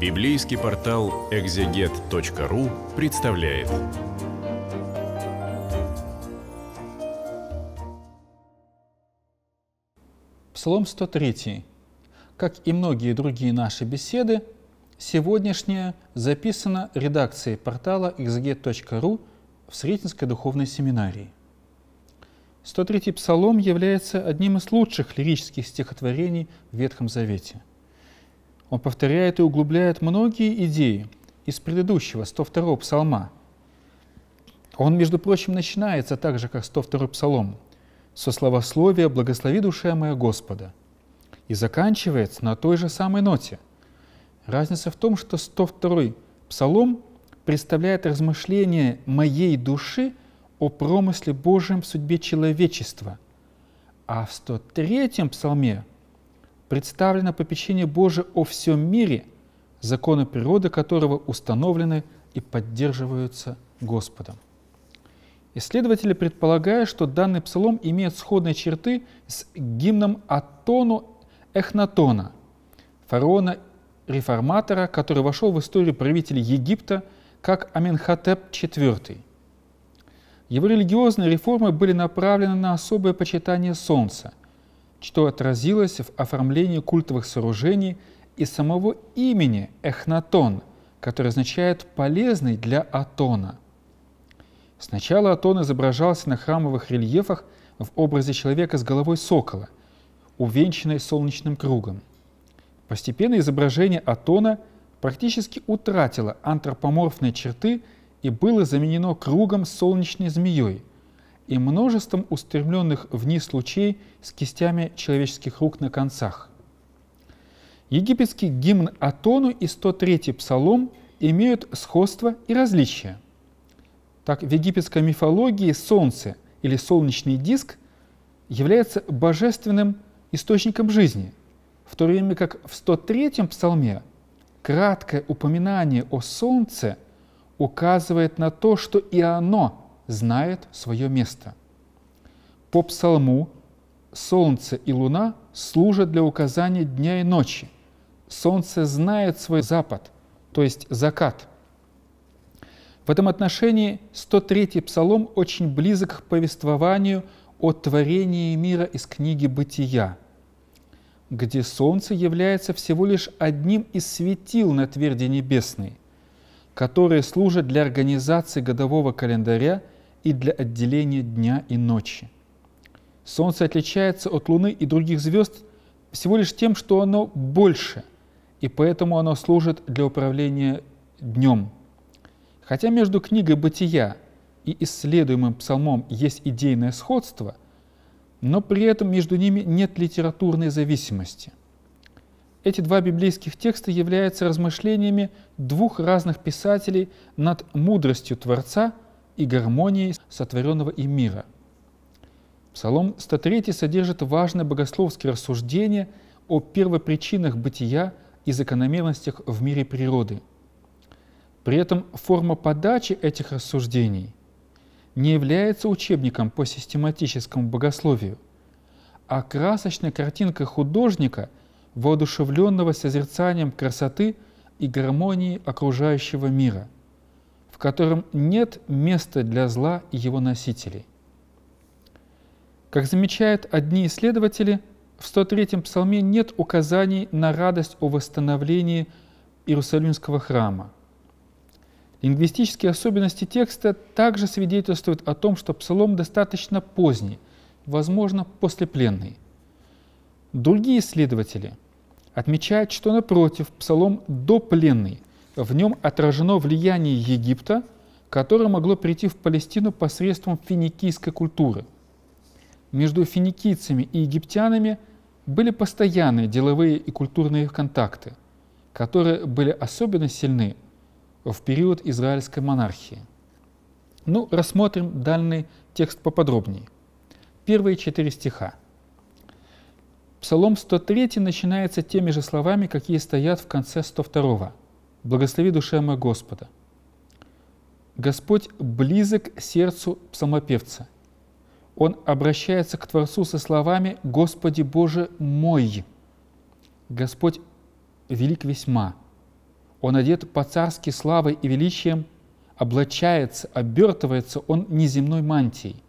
Библейский портал экзегет.ру представляет. Псалом 103. Как и многие другие наши беседы, сегодняшняя записана редакцией портала экзегет.ру в Сретенской духовной семинарии. 103-й псалом является одним из лучших лирических стихотворений в Ветхом Завете – он повторяет и углубляет многие идеи из предыдущего 102-го псалма. Он, между прочим, начинается так же, как 102-й псалом, со словословия «Благослови душа моя Господа» и заканчивается на той же самой ноте. Разница в том, что 102-й псалом представляет размышление моей души о промысле Божьем в судьбе человечества, а в 103-м псалме – представлено попечение Божие о всем мире, законы природы которого установлены и поддерживаются Господом. Исследователи предполагают, что данный псалом имеет сходные черты с гимном Атону Эхнатона, фараона реформатора, который вошел в историю правителей Египта как Аменхотеп IV. Его религиозные реформы были направлены на особое почитание Солнца – что отразилось в оформлении культовых сооружений и самого имени Эхнатон, который означает «полезный для Атона». Сначала Атон изображался на храмовых рельефах в образе человека с головой сокола, увенчанной солнечным кругом. Постепенно изображение Атона практически утратило антропоморфные черты и было заменено кругом с солнечной змеей, и множеством устремленных вниз лучей с кистями человеческих рук на концах. Египетский гимн Атону и 103-й псалом имеют сходство и различия. Так в египетской мифологии солнце или солнечный диск является божественным источником жизни, в то время как в 103-м псалме краткое упоминание о солнце указывает на то, что и оно – знает свое место. По псалму солнце и луна служат для указания дня и ночи. Солнце знает свой запад, то есть закат. В этом отношении 103-й псалом очень близок к повествованию о творении мира из книги «Бытия», где солнце является всего лишь одним из светил на тверди небесной, которые служат для организации годового календаря – и для отделения дня и ночи. Солнце отличается от Луны и других звезд всего лишь тем, что оно больше, и поэтому оно служит для управления днем. Хотя между книгой «Бытия» и исследуемым псалмом есть идейное сходство, но при этом между ними нет литературной зависимости. Эти два библейских текста являются размышлениями двух разных писателей над мудростью Творца – и гармонией сотворенного им мира. Псалом 103 содержит важное богословское рассуждение о первопричинах бытия и закономерностях в мире природы. При этом форма подачи этих рассуждений не является учебником по систематическому богословию, а красочной картинкой художника, воодушевленного созерцанием красоты и гармонии окружающего мира – в котором нет места для зла и его носителей. Как замечают одни исследователи, в 103-м псалме нет указаний на радость о восстановлении Иерусалимского храма. Лингвистические особенности текста также свидетельствуют о том, что псалом достаточно поздний, возможно, послепленный. Другие исследователи отмечают, что напротив, псалом допленный, в нем отражено влияние Египта, которое могло прийти в Палестину посредством финикийской культуры. Между финикийцами и египтянами были постоянные деловые и культурные контакты, которые были особенно сильны в период израильской монархии. Ну, рассмотрим данный текст поподробнее. Первые четыре стиха. Псалом 103 начинается теми же словами, какие стоят в конце 102. -го. Благослови, душа моя, Господа. Господь близок сердцу псалмопевца. Он обращается к Творцу со словами «Господи Боже мой». Господь велик весьма. Он одет по-царски славой и величием, облачается, обертывается он неземной мантией.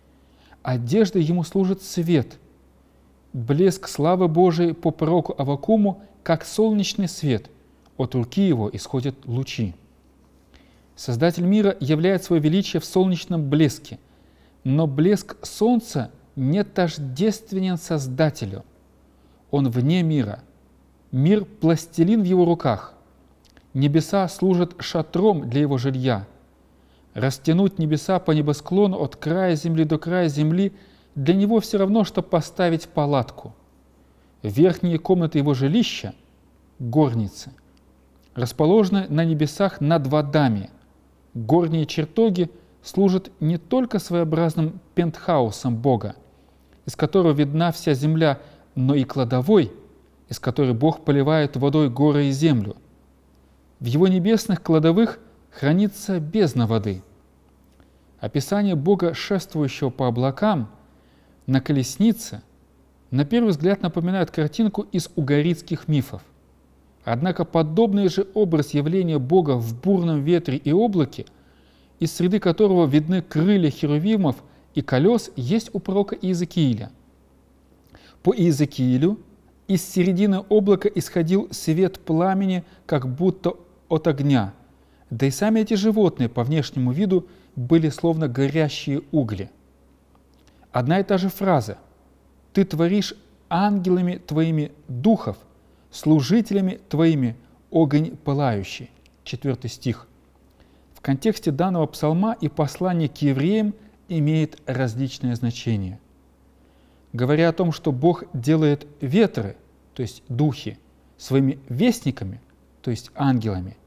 Одежда ему служит свет. Блеск славы Божией по пророку Авакуму, как солнечный свет – от руки его исходят лучи. Создатель мира являет свое величие в солнечном блеске, но блеск солнца не тождественен Создателю. Он вне мира. Мир – пластилин в его руках. Небеса служат шатром для его жилья. Растянуть небеса по небосклону от края земли до края земли для него все равно, что поставить палатку. Верхние комнаты его жилища – горницы расположены на небесах над водами. Горние чертоги служат не только своеобразным пентхаусом Бога, из которого видна вся земля, но и кладовой, из которой Бог поливает водой горы и землю. В его небесных кладовых хранится бездна воды. Описание Бога, шествующего по облакам, на колеснице, на первый взгляд напоминает картинку из угорицких мифов. Однако подобный же образ явления Бога в бурном ветре и облаке, из среды которого видны крылья херувимов и колес, есть у пророка Иезекииля. По Иезекиилю из середины облака исходил свет пламени, как будто от огня. Да и сами эти животные по внешнему виду были словно горящие угли. Одна и та же фраза «Ты творишь ангелами твоими духов», служителями твоими огонь пылающий». 4 стих. В контексте данного псалма и послание к евреям имеет различное значение. Говоря о том, что Бог делает ветры, то есть духи, своими вестниками, то есть ангелами,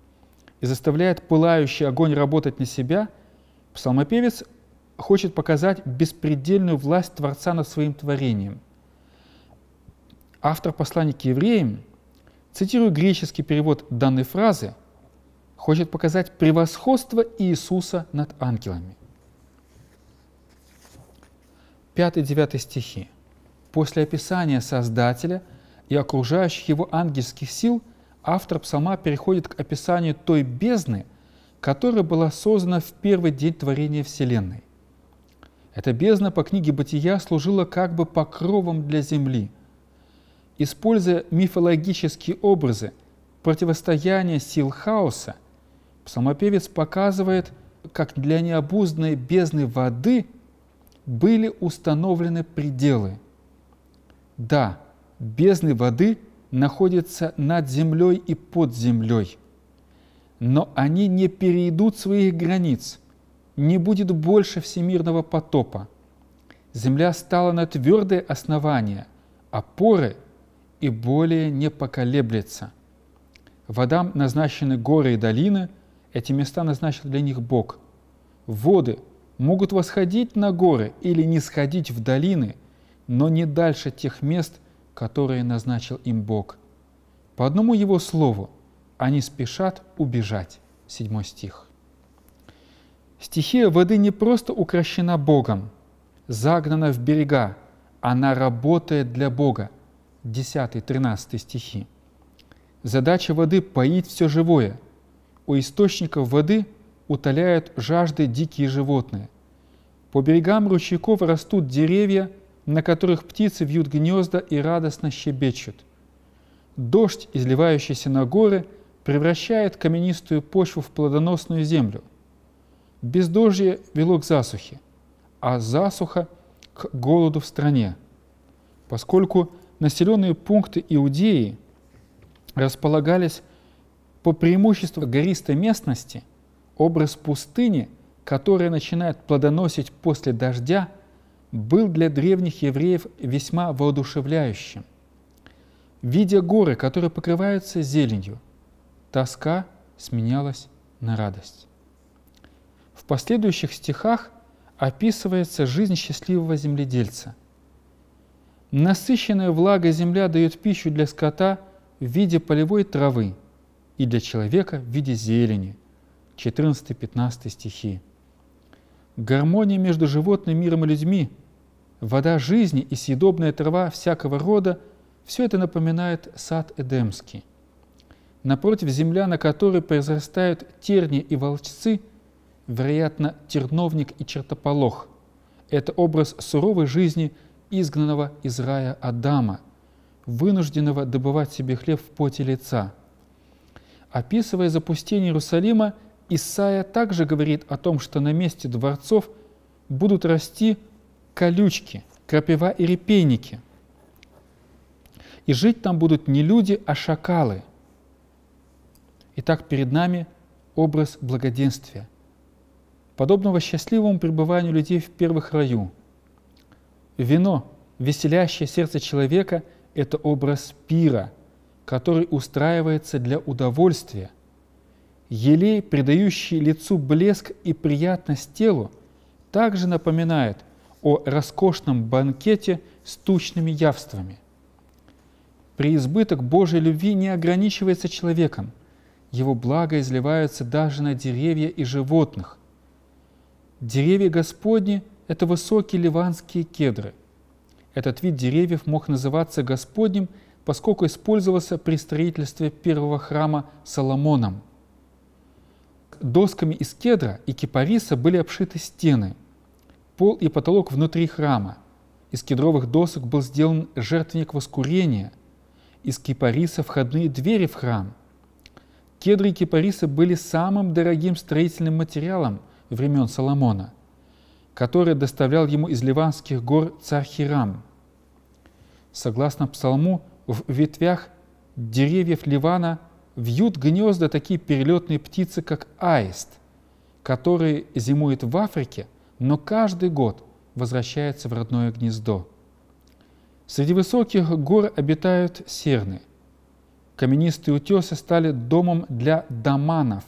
и заставляет пылающий огонь работать на себя, псалмопевец хочет показать беспредельную власть Творца над своим творением. Автор послания к евреям – Цитирую греческий перевод данной фразы, хочет показать превосходство Иисуса над ангелами. 5-9 стихи. После описания Создателя и окружающих его ангельских сил автор псалма переходит к описанию той бездны, которая была создана в первый день творения Вселенной. Эта бездна по книге Бытия служила как бы покровом для земли – используя мифологические образы противостояния сил хаоса, псалмопевец показывает, как для необузданной бездны воды были установлены пределы. Да, бездны воды находятся над землей и под землей, но они не перейдут своих границ, не будет больше всемирного потопа. Земля стала на твердое основание, опоры и более не поколеблется. Водам назначены горы и долины, эти места назначил для них Бог. Воды могут восходить на горы или не сходить в долины, но не дальше тех мест, которые назначил им Бог. По одному его слову они спешат убежать. Седьмой стих. Стихия воды не просто укращена Богом, загнана в берега, она работает для Бога – 10-13 стихи. Задача воды – поить все живое. У источников воды утоляют жажды дикие животные. По берегам ручейков растут деревья, на которых птицы вьют гнезда и радостно щебечут. Дождь, изливающийся на горы, превращает каменистую почву в плодоносную землю. Бездожье вело к засухе, а засуха – к голоду в стране, поскольку – населенные пункты Иудеи располагались по преимуществу гористой местности, образ пустыни, которая начинает плодоносить после дождя, был для древних евреев весьма воодушевляющим. Видя горы, которые покрываются зеленью, тоска сменялась на радость. В последующих стихах описывается жизнь счастливого земледельца – Насыщенная влага земля дает пищу для скота в виде полевой травы и для человека в виде зелени. 14-15 стихи. Гармония между животным миром и людьми, вода жизни и съедобная трава всякого рода – все это напоминает сад Эдемский. Напротив, земля, на которой произрастают терни и волчцы, вероятно, терновник и чертополох. Это образ суровой жизни – изгнанного из рая Адама, вынужденного добывать себе хлеб в поте лица. Описывая запустение Иерусалима, Исаия также говорит о том, что на месте дворцов будут расти колючки, крапива и репейники. И жить там будут не люди, а шакалы. Итак, перед нами образ благоденствия, подобного счастливому пребыванию людей в первых раю – Вино, веселящее сердце человека, это образ пира, который устраивается для удовольствия. Елей, придающий лицу блеск и приятность телу, также напоминает о роскошном банкете с тучными явствами. Преизбыток Божьей любви не ограничивается человеком. Его благо изливается даже на деревья и животных. Деревья Господни это высокие ливанские кедры. Этот вид деревьев мог называться Господним, поскольку использовался при строительстве первого храма Соломоном. Досками из кедра и кипариса были обшиты стены, пол и потолок внутри храма. Из кедровых досок был сделан жертвенник воскурения, из кипариса входные двери в храм. Кедры и кипарисы были самым дорогим строительным материалом времен Соломона – который доставлял ему из ливанских гор царь Хирам. Согласно псалму, в ветвях деревьев Ливана вьют гнезда такие перелетные птицы, как аист, которые зимуют в Африке, но каждый год возвращается в родное гнездо. Среди высоких гор обитают серны. Каменистые утесы стали домом для доманов.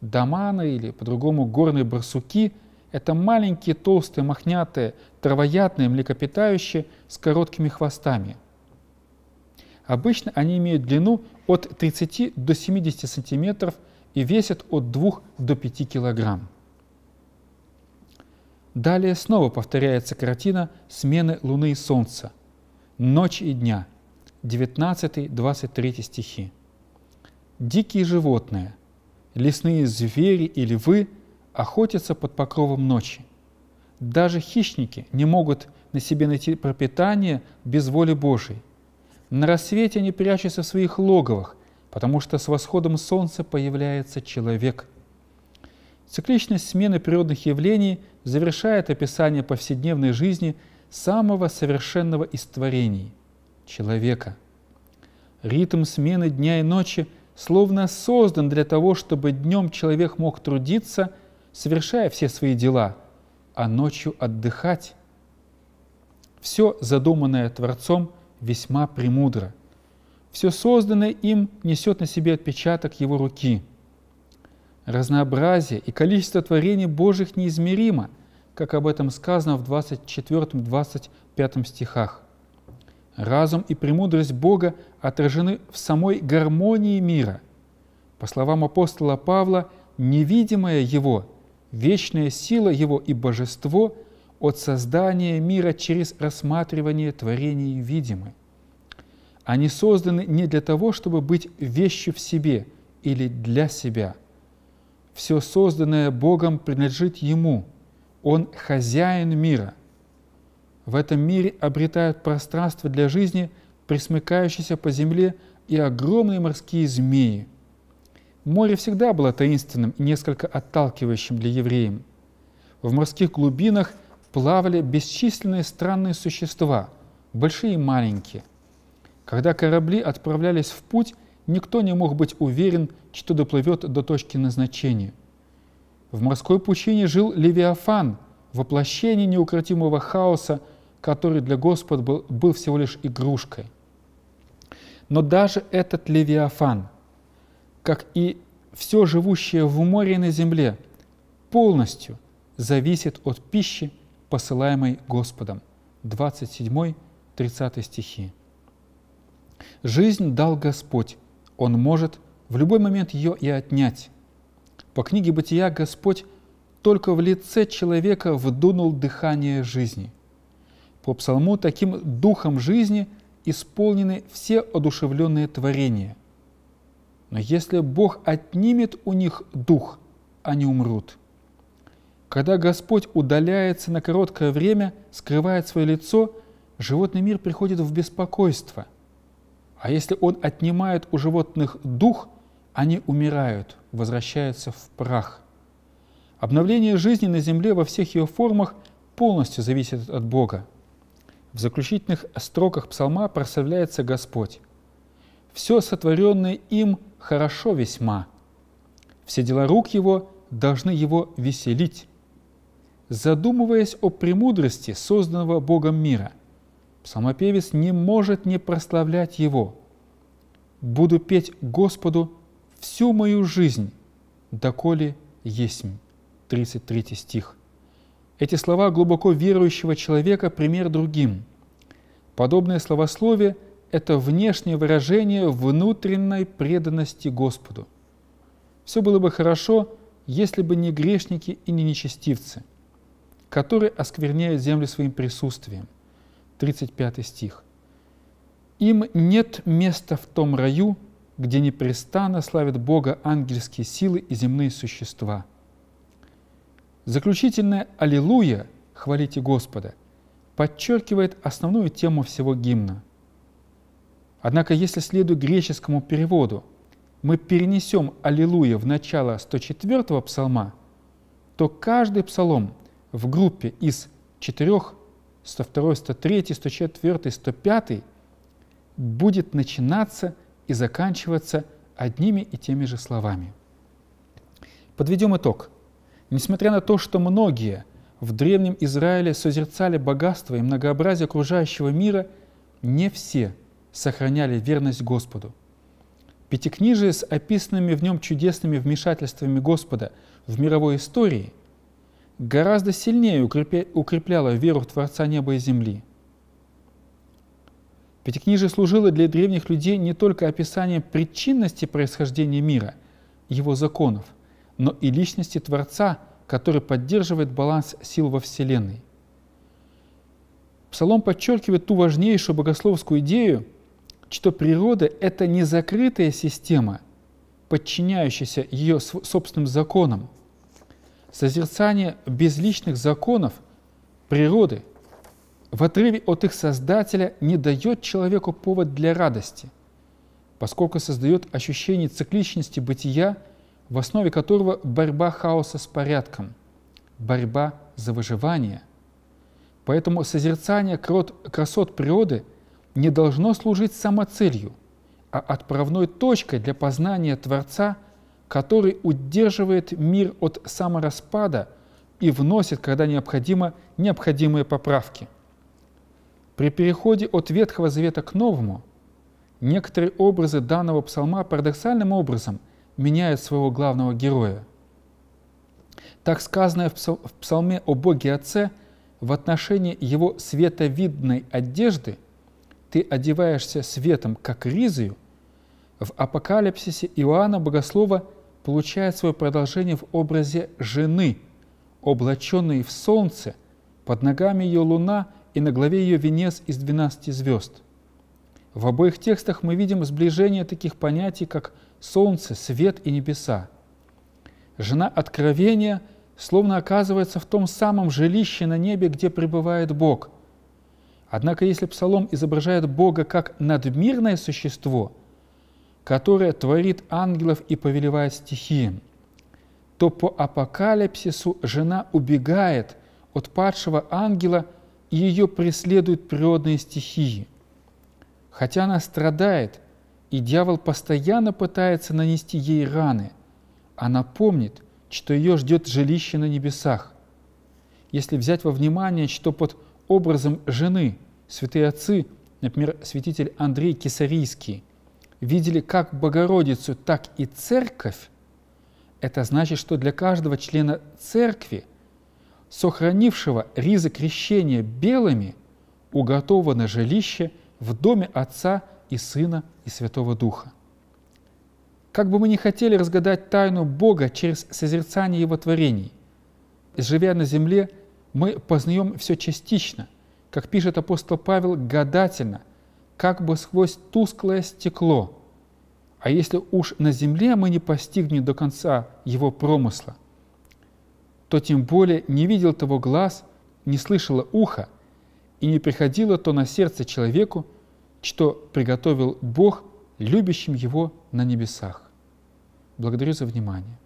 Доманы или по-другому горные барсуки – это маленькие, толстые, мохнятые, травоядные млекопитающие с короткими хвостами. Обычно они имеют длину от 30 до 70 сантиметров и весят от 2 до 5 килограмм. Далее снова повторяется картина смены Луны и Солнца. Ночь и дня. 19-23 стихи. Дикие животные, лесные звери и львы – охотятся под покровом ночи. Даже хищники не могут на себе найти пропитание без воли Божией. На рассвете они прячутся в своих логовах, потому что с восходом солнца появляется человек. Цикличность смены природных явлений завершает описание повседневной жизни самого совершенного из творений – человека. Ритм смены дня и ночи словно создан для того, чтобы днем человек мог трудиться – совершая все свои дела, а ночью отдыхать. Все задуманное Творцом весьма премудро. Все созданное им несет на себе отпечаток его руки. Разнообразие и количество творений Божьих неизмеримо, как об этом сказано в 24-25 стихах. Разум и премудрость Бога отражены в самой гармонии мира. По словам апостола Павла, невидимое Его – вечная сила Его и божество от создания мира через рассматривание творений видимы. Они созданы не для того, чтобы быть вещью в себе или для себя. Все созданное Богом принадлежит Ему. Он хозяин мира. В этом мире обретают пространство для жизни, присмыкающиеся по земле и огромные морские змеи – Море всегда было таинственным и несколько отталкивающим для евреев. В морских глубинах плавали бесчисленные странные существа, большие и маленькие. Когда корабли отправлялись в путь, никто не мог быть уверен, что доплывет до точки назначения. В морской пучине жил Левиафан, воплощение неукротимого хаоса, который для Господа был, был всего лишь игрушкой. Но даже этот Левиафан – как и все живущее в море и на земле, полностью зависит от пищи, посылаемой Господом. 27-30 стихи. Жизнь дал Господь, Он может в любой момент ее и отнять. По книге «Бытия» Господь только в лице человека вдунул дыхание жизни. По псалму таким духом жизни исполнены все одушевленные творения. Но если Бог отнимет у них дух, они умрут. Когда Господь удаляется на короткое время, скрывает свое лицо, животный мир приходит в беспокойство. А если Он отнимает у животных дух, они умирают, возвращаются в прах. Обновление жизни на земле во всех ее формах полностью зависит от Бога. В заключительных строках псалма прославляется Господь. Все сотворенное им хорошо весьма. Все дела рук его должны его веселить. Задумываясь о премудрости созданного Богом мира, псалмопевец не может не прославлять его. «Буду петь Господу всю мою жизнь, доколе есмь». 33 стих. Эти слова глубоко верующего человека пример другим. Подобное словословие –– это внешнее выражение внутренней преданности Господу. Все было бы хорошо, если бы не грешники и не нечестивцы, которые оскверняют землю своим присутствием. 35 стих. Им нет места в том раю, где непрестанно славят Бога ангельские силы и земные существа. Заключительное «Аллилуйя» – «Хвалите Господа» подчеркивает основную тему всего гимна – Однако, если следуя греческому переводу, мы перенесем «Аллилуйя» в начало 104-го псалма, то каждый псалом в группе из 4, 102, 103, 104, 105 будет начинаться и заканчиваться одними и теми же словами. Подведем итог. Несмотря на то, что многие в Древнем Израиле созерцали богатство и многообразие окружающего мира, не все – сохраняли верность Господу. Пятикнижие с описанными в нем чудесными вмешательствами Господа в мировой истории гораздо сильнее укрепляло веру в Творца неба и земли. Пятикнижие служило для древних людей не только описанием причинности происхождения мира, его законов, но и личности Творца, который поддерживает баланс сил во Вселенной. Псалом подчеркивает ту важнейшую богословскую идею – что природа – это не закрытая система, подчиняющаяся ее собственным законам. Созерцание безличных законов природы в отрыве от их Создателя не дает человеку повод для радости, поскольку создает ощущение цикличности бытия, в основе которого борьба хаоса с порядком, борьба за выживание. Поэтому созерцание красот природы – не должно служить самоцелью, а отправной точкой для познания Творца, который удерживает мир от самораспада и вносит, когда необходимо, необходимые поправки. При переходе от Ветхого Завета к Новому некоторые образы данного псалма парадоксальным образом меняют своего главного героя. Так сказанное в псалме о Боге Отце в отношении его световидной одежды – ты одеваешься светом, как ризою, в апокалипсисе Иоанна Богослова получает свое продолжение в образе жены, облаченной в солнце, под ногами ее луна и на главе ее венец из 12 звезд. В обоих текстах мы видим сближение таких понятий, как солнце, свет и небеса. Жена откровения словно оказывается в том самом жилище на небе, где пребывает Бог – Однако если псалом изображает Бога как надмирное существо, которое творит ангелов и повелевает стихиям, то по апокалипсису жена убегает от падшего ангела, и ее преследуют природные стихии. Хотя она страдает, и дьявол постоянно пытается нанести ей раны, она помнит, что ее ждет жилище на небесах. Если взять во внимание, что под образом жены. Святые отцы, например, святитель Андрей Кесарийский, видели как Богородицу, так и Церковь. Это значит, что для каждого члена Церкви, сохранившего ризы крещения белыми, уготовано жилище в доме Отца и Сына и Святого Духа. Как бы мы ни хотели разгадать тайну Бога через созерцание Его творений, живя на земле, мы познаем все частично, как пишет апостол Павел, гадательно, как бы сквозь тусклое стекло. А если уж на земле мы не постигнем до конца его промысла, то тем более не видел того глаз, не слышало ухо, и не приходило то на сердце человеку, что приготовил Бог любящим его на небесах. Благодарю за внимание.